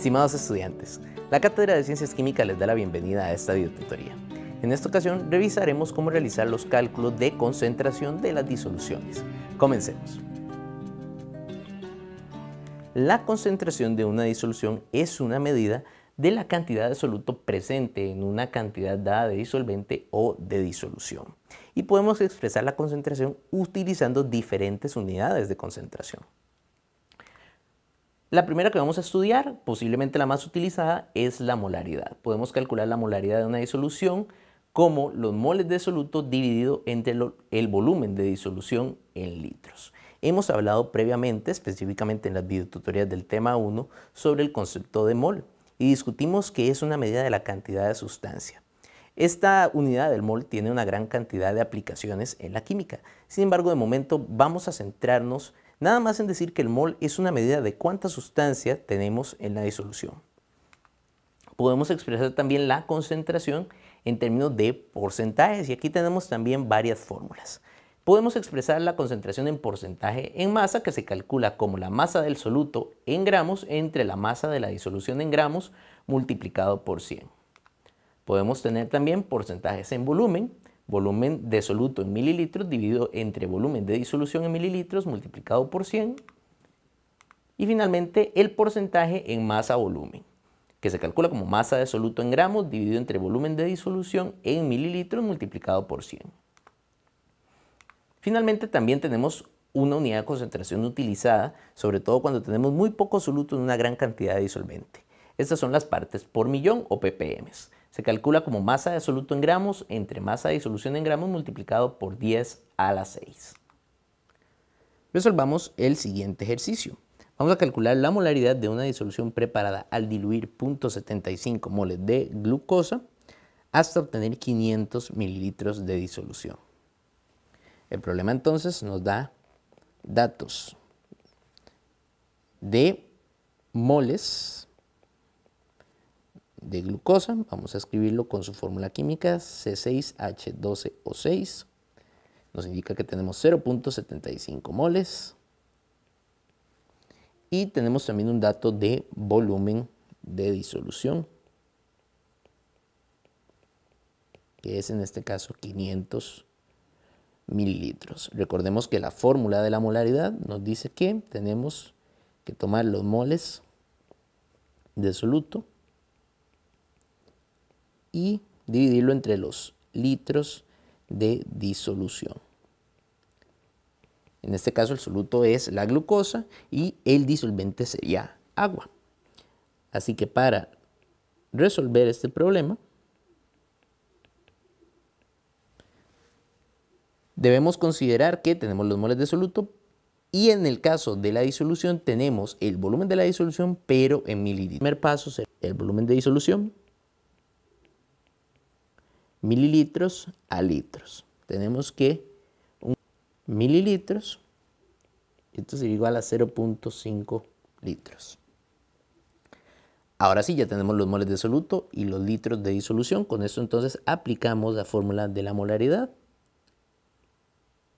Estimados estudiantes, la Cátedra de Ciencias Químicas les da la bienvenida a esta videotutoría. En esta ocasión revisaremos cómo realizar los cálculos de concentración de las disoluciones. Comencemos. La concentración de una disolución es una medida de la cantidad de soluto presente en una cantidad dada de disolvente o de disolución. Y podemos expresar la concentración utilizando diferentes unidades de concentración. La primera que vamos a estudiar, posiblemente la más utilizada, es la molaridad. Podemos calcular la molaridad de una disolución como los moles de soluto dividido entre el volumen de disolución en litros. Hemos hablado previamente, específicamente en las videotutoriales del tema 1, sobre el concepto de mol y discutimos que es una medida de la cantidad de sustancia. Esta unidad del mol tiene una gran cantidad de aplicaciones en la química. Sin embargo, de momento vamos a centrarnos en Nada más en decir que el mol es una medida de cuánta sustancia tenemos en la disolución. Podemos expresar también la concentración en términos de porcentajes y aquí tenemos también varias fórmulas. Podemos expresar la concentración en porcentaje en masa que se calcula como la masa del soluto en gramos entre la masa de la disolución en gramos multiplicado por 100. Podemos tener también porcentajes en volumen, volumen de soluto en mililitros dividido entre volumen de disolución en mililitros multiplicado por 100 y finalmente el porcentaje en masa-volumen, que se calcula como masa de soluto en gramos dividido entre volumen de disolución en mililitros multiplicado por 100. Finalmente también tenemos una unidad de concentración utilizada, sobre todo cuando tenemos muy poco soluto en una gran cantidad de disolvente. Estas son las partes por millón o ppm. Se calcula como masa de soluto en gramos entre masa de disolución en gramos multiplicado por 10 a la 6. Resolvamos el siguiente ejercicio. Vamos a calcular la molaridad de una disolución preparada al diluir 0.75 moles de glucosa hasta obtener 500 mililitros de disolución. El problema entonces nos da datos de moles de glucosa. Vamos a escribirlo con su fórmula química C6H12O6. Nos indica que tenemos 0.75 moles. Y tenemos también un dato de volumen de disolución, que es en este caso 500 mililitros. Recordemos que la fórmula de la molaridad nos dice que tenemos que tomar los moles de soluto y dividirlo entre los litros de disolución. En este caso el soluto es la glucosa y el disolvente sería agua. Así que para resolver este problema, debemos considerar que tenemos los moles de soluto y en el caso de la disolución tenemos el volumen de la disolución pero en mililitros. El primer paso será el volumen de disolución mililitros a litros. Tenemos que un mililitros, esto es igual a 0.5 litros. Ahora sí, ya tenemos los moles de soluto y los litros de disolución. Con eso entonces aplicamos la fórmula de la molaridad.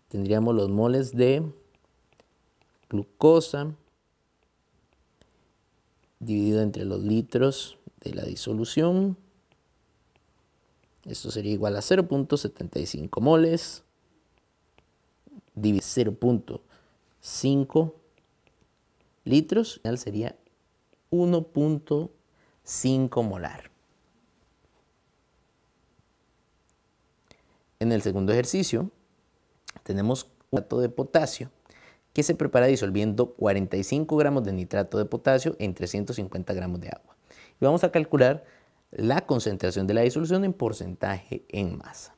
Tendríamos los moles de glucosa dividido entre los litros de la disolución esto sería igual a 0.75 moles dividido 0.5 litros. Al sería 1.5 molar. En el segundo ejercicio tenemos un dato de potasio que se prepara disolviendo 45 gramos de nitrato de potasio en 350 gramos de agua. Y vamos a calcular la concentración de la disolución en porcentaje en masa.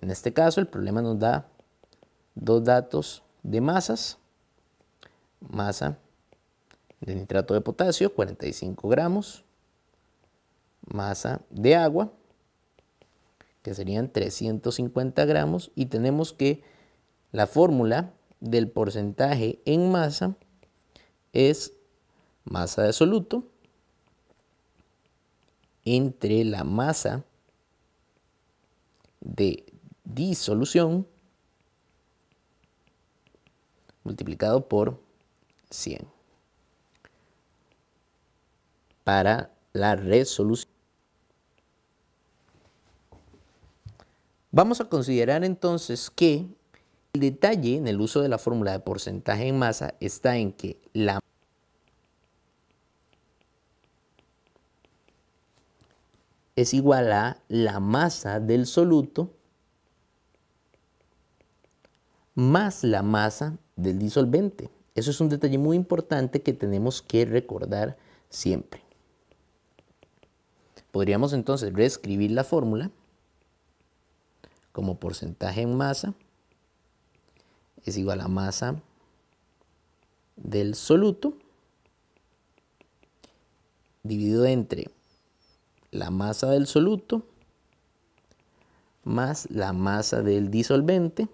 En este caso el problema nos da dos datos de masas. Masa de nitrato de potasio, 45 gramos. Masa de agua, que serían 350 gramos. Y tenemos que la fórmula del porcentaje en masa es masa de soluto entre la masa de disolución multiplicado por 100 para la resolución. Vamos a considerar entonces que el detalle en el uso de la fórmula de porcentaje en masa está en que la masa, es igual a la masa del soluto más la masa del disolvente. Eso es un detalle muy importante que tenemos que recordar siempre. Podríamos entonces reescribir la fórmula como porcentaje en masa es igual a la masa del soluto dividido entre la masa del soluto más la masa del disolvente.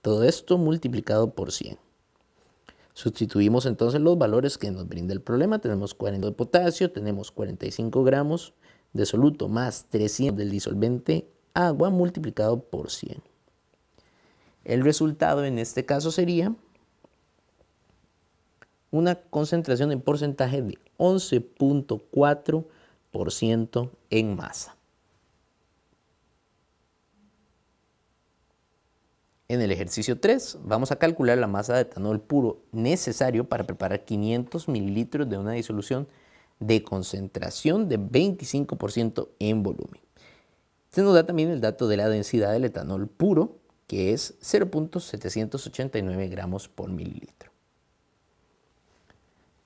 Todo esto multiplicado por 100. Sustituimos entonces los valores que nos brinda el problema. Tenemos 40 de potasio, tenemos 45 gramos de soluto más 300 del disolvente agua multiplicado por 100. El resultado en este caso sería una concentración en porcentaje de 11.4% en masa. En el ejercicio 3 vamos a calcular la masa de etanol puro necesario para preparar 500 mililitros de una disolución de concentración de 25% en volumen. Se nos da también el dato de la densidad del etanol puro, que es 0.789 gramos por mililitro.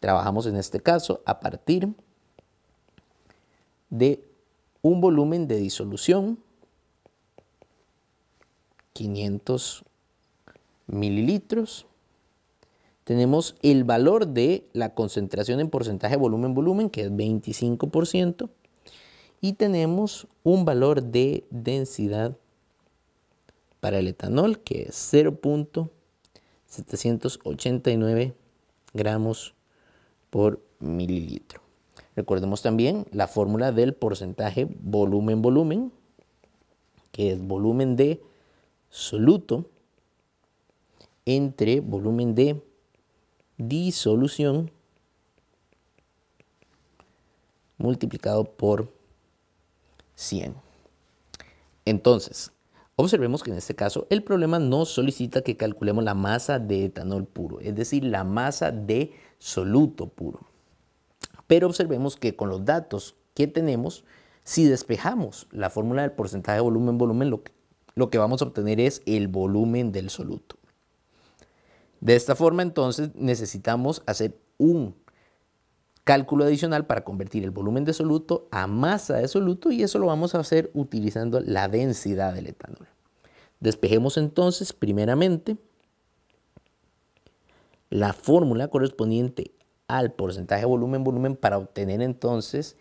Trabajamos en este caso a partir de un volumen de disolución 500 mililitros. Tenemos el valor de la concentración en porcentaje volumen-volumen, que es 25%. Y tenemos un valor de densidad para el etanol, que es 0.789 gramos por mililitro. Recordemos también la fórmula del porcentaje volumen-volumen, que es volumen de soluto entre volumen de disolución multiplicado por 100. Entonces, observemos que en este caso el problema no solicita que calculemos la masa de etanol puro, es decir, la masa de soluto puro. Pero observemos que con los datos que tenemos, si despejamos la fórmula del porcentaje de volumen-volumen, lo, lo que vamos a obtener es el volumen del soluto. De esta forma, entonces, necesitamos hacer un cálculo adicional para convertir el volumen de soluto a masa de soluto y eso lo vamos a hacer utilizando la densidad del etanol. Despejemos entonces primeramente la fórmula correspondiente al porcentaje de volumen-volumen para obtener entonces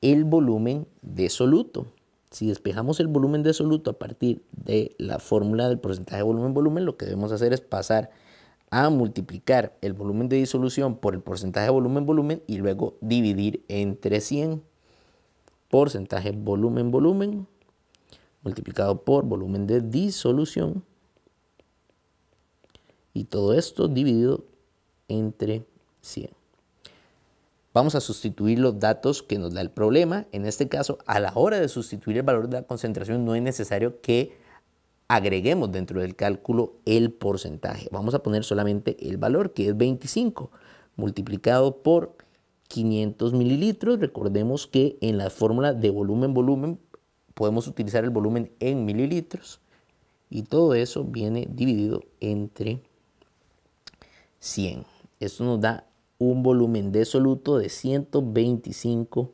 el volumen de soluto. Si despejamos el volumen de soluto a partir de la fórmula del porcentaje de volumen-volumen, lo que debemos hacer es pasar a multiplicar el volumen de disolución por el porcentaje de volumen-volumen y luego dividir entre 100. Porcentaje volumen-volumen multiplicado por volumen de disolución y todo esto dividido entre 100. Vamos a sustituir los datos que nos da el problema. En este caso, a la hora de sustituir el valor de la concentración, no es necesario que agreguemos dentro del cálculo el porcentaje. Vamos a poner solamente el valor, que es 25, multiplicado por 500 mililitros. Recordemos que en la fórmula de volumen-volumen podemos utilizar el volumen en mililitros. Y todo eso viene dividido entre 100. Esto nos da un volumen de soluto de 125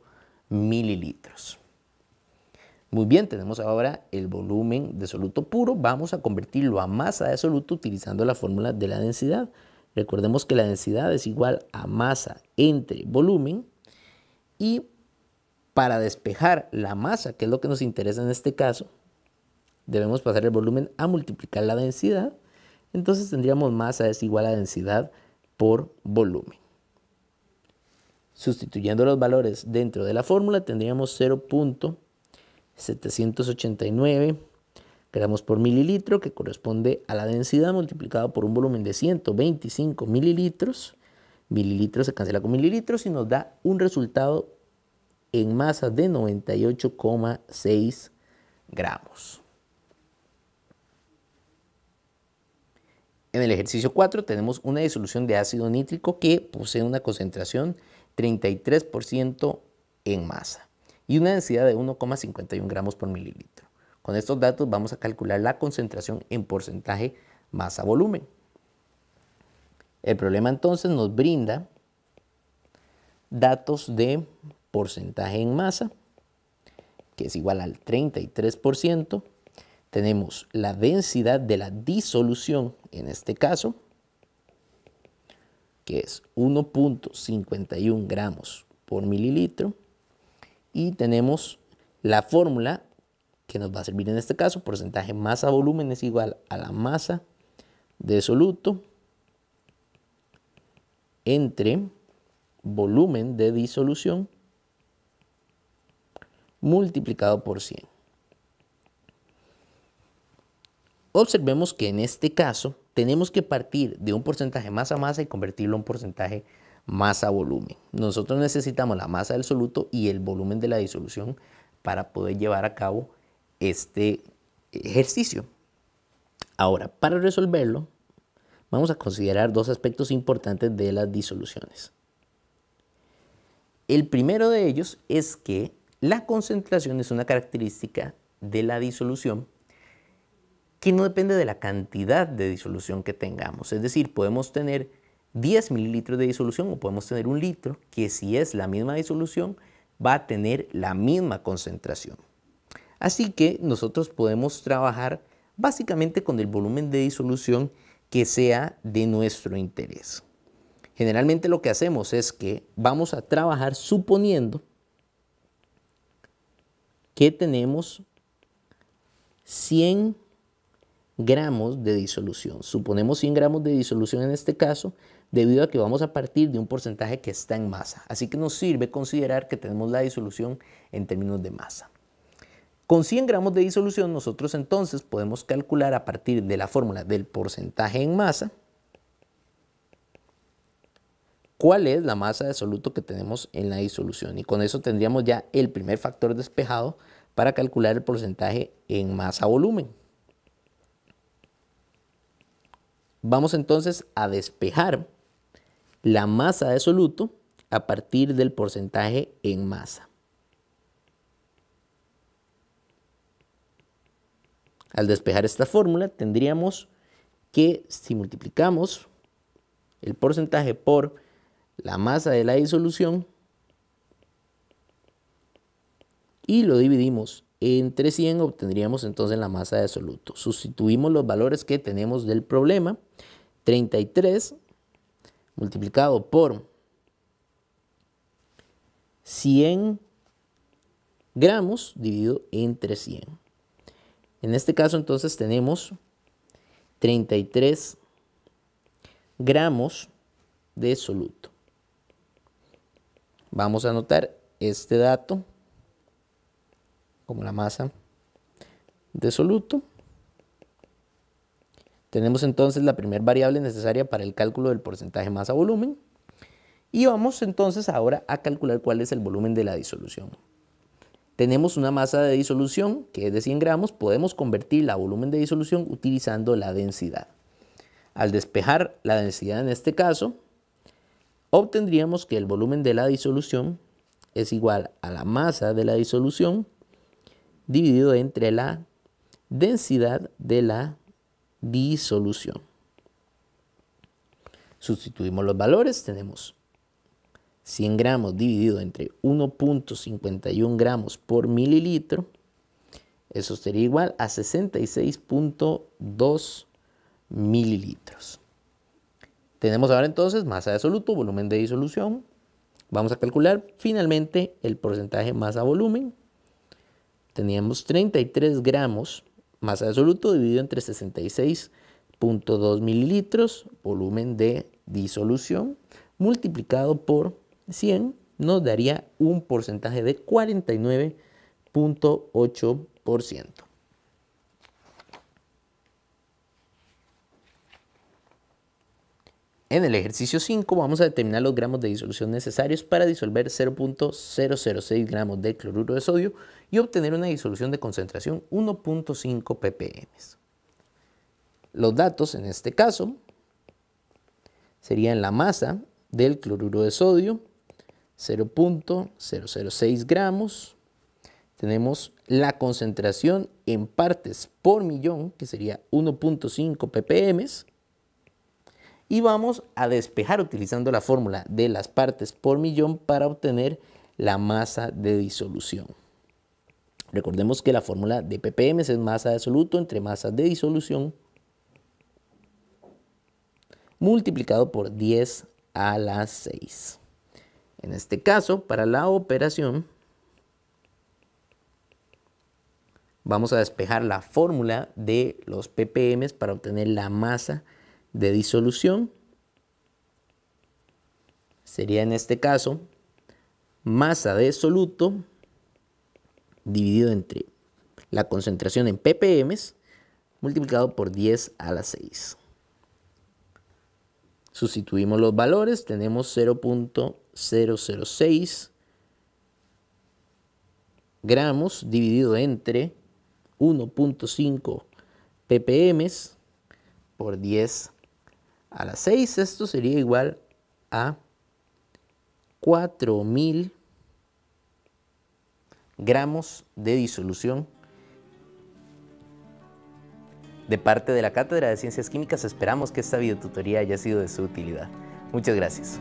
mililitros. Muy bien, tenemos ahora el volumen de soluto puro. Vamos a convertirlo a masa de soluto utilizando la fórmula de la densidad. Recordemos que la densidad es igual a masa entre volumen y para despejar la masa, que es lo que nos interesa en este caso, debemos pasar el volumen a multiplicar la densidad entonces tendríamos masa es igual a densidad por volumen. Sustituyendo los valores dentro de la fórmula tendríamos 0.789 gramos por mililitro que corresponde a la densidad multiplicada por un volumen de 125 mililitros. Mililitros se cancela con mililitros y nos da un resultado en masa de 98,6 gramos. En el ejercicio 4 tenemos una disolución de ácido nítrico que posee una concentración 33% en masa y una densidad de 1,51 gramos por mililitro. Con estos datos vamos a calcular la concentración en porcentaje masa-volumen. El problema entonces nos brinda datos de porcentaje en masa, que es igual al 33%, tenemos la densidad de la disolución, en este caso, que es 1.51 gramos por mililitro, y tenemos la fórmula que nos va a servir en este caso, porcentaje masa-volumen es igual a la masa de soluto entre volumen de disolución multiplicado por 100. Observemos que en este caso tenemos que partir de un porcentaje masa a masa y convertirlo en un porcentaje masa volumen. Nosotros necesitamos la masa del soluto y el volumen de la disolución para poder llevar a cabo este ejercicio. Ahora, para resolverlo, vamos a considerar dos aspectos importantes de las disoluciones. El primero de ellos es que la concentración es una característica de la disolución que no depende de la cantidad de disolución que tengamos. Es decir, podemos tener 10 mililitros de disolución o podemos tener un litro, que si es la misma disolución, va a tener la misma concentración. Así que nosotros podemos trabajar básicamente con el volumen de disolución que sea de nuestro interés. Generalmente lo que hacemos es que vamos a trabajar suponiendo que tenemos 100 gramos de disolución. Suponemos 100 gramos de disolución en este caso, debido a que vamos a partir de un porcentaje que está en masa. Así que nos sirve considerar que tenemos la disolución en términos de masa. Con 100 gramos de disolución nosotros entonces podemos calcular a partir de la fórmula del porcentaje en masa cuál es la masa de soluto que tenemos en la disolución y con eso tendríamos ya el primer factor despejado para calcular el porcentaje en masa-volumen. Vamos entonces a despejar la masa de soluto a partir del porcentaje en masa. Al despejar esta fórmula tendríamos que si multiplicamos el porcentaje por la masa de la disolución y lo dividimos entre 100 obtendríamos entonces la masa de soluto. Sustituimos los valores que tenemos del problema. 33 multiplicado por 100 gramos dividido entre 100. En este caso entonces tenemos 33 gramos de soluto. Vamos a anotar este dato como la masa de soluto. Tenemos entonces la primera variable necesaria para el cálculo del porcentaje masa-volumen. Y vamos entonces ahora a calcular cuál es el volumen de la disolución. Tenemos una masa de disolución que es de 100 gramos, podemos convertir la volumen de disolución utilizando la densidad. Al despejar la densidad en este caso, obtendríamos que el volumen de la disolución es igual a la masa de la disolución dividido entre la densidad de la disolución. Sustituimos los valores, tenemos 100 gramos dividido entre 1.51 gramos por mililitro. Eso sería igual a 66.2 mililitros. Tenemos ahora entonces masa de soluto, volumen de disolución. Vamos a calcular finalmente el porcentaje masa-volumen teníamos 33 gramos masa absoluto dividido entre 66.2 mililitros, volumen de disolución, multiplicado por 100 nos daría un porcentaje de 49.8%. En el ejercicio 5 vamos a determinar los gramos de disolución necesarios para disolver 0.006 gramos de cloruro de sodio y obtener una disolución de concentración 1.5 ppm. Los datos en este caso serían la masa del cloruro de sodio, 0.006 gramos. Tenemos la concentración en partes por millón, que sería 1.5 ppm y vamos a despejar utilizando la fórmula de las partes por millón para obtener la masa de disolución. Recordemos que la fórmula de ppm es masa de soluto entre masa de disolución multiplicado por 10 a la 6. En este caso, para la operación, vamos a despejar la fórmula de los ppm para obtener la masa de de disolución sería en este caso masa de soluto dividido entre la concentración en ppm multiplicado por 10 a la 6. Sustituimos los valores, tenemos 0.006 gramos dividido entre 1.5 ppm por 10 a las 6 esto sería igual a 4000 gramos de disolución de parte de la Cátedra de Ciencias Químicas esperamos que esta videotutoría haya sido de su utilidad. Muchas gracias.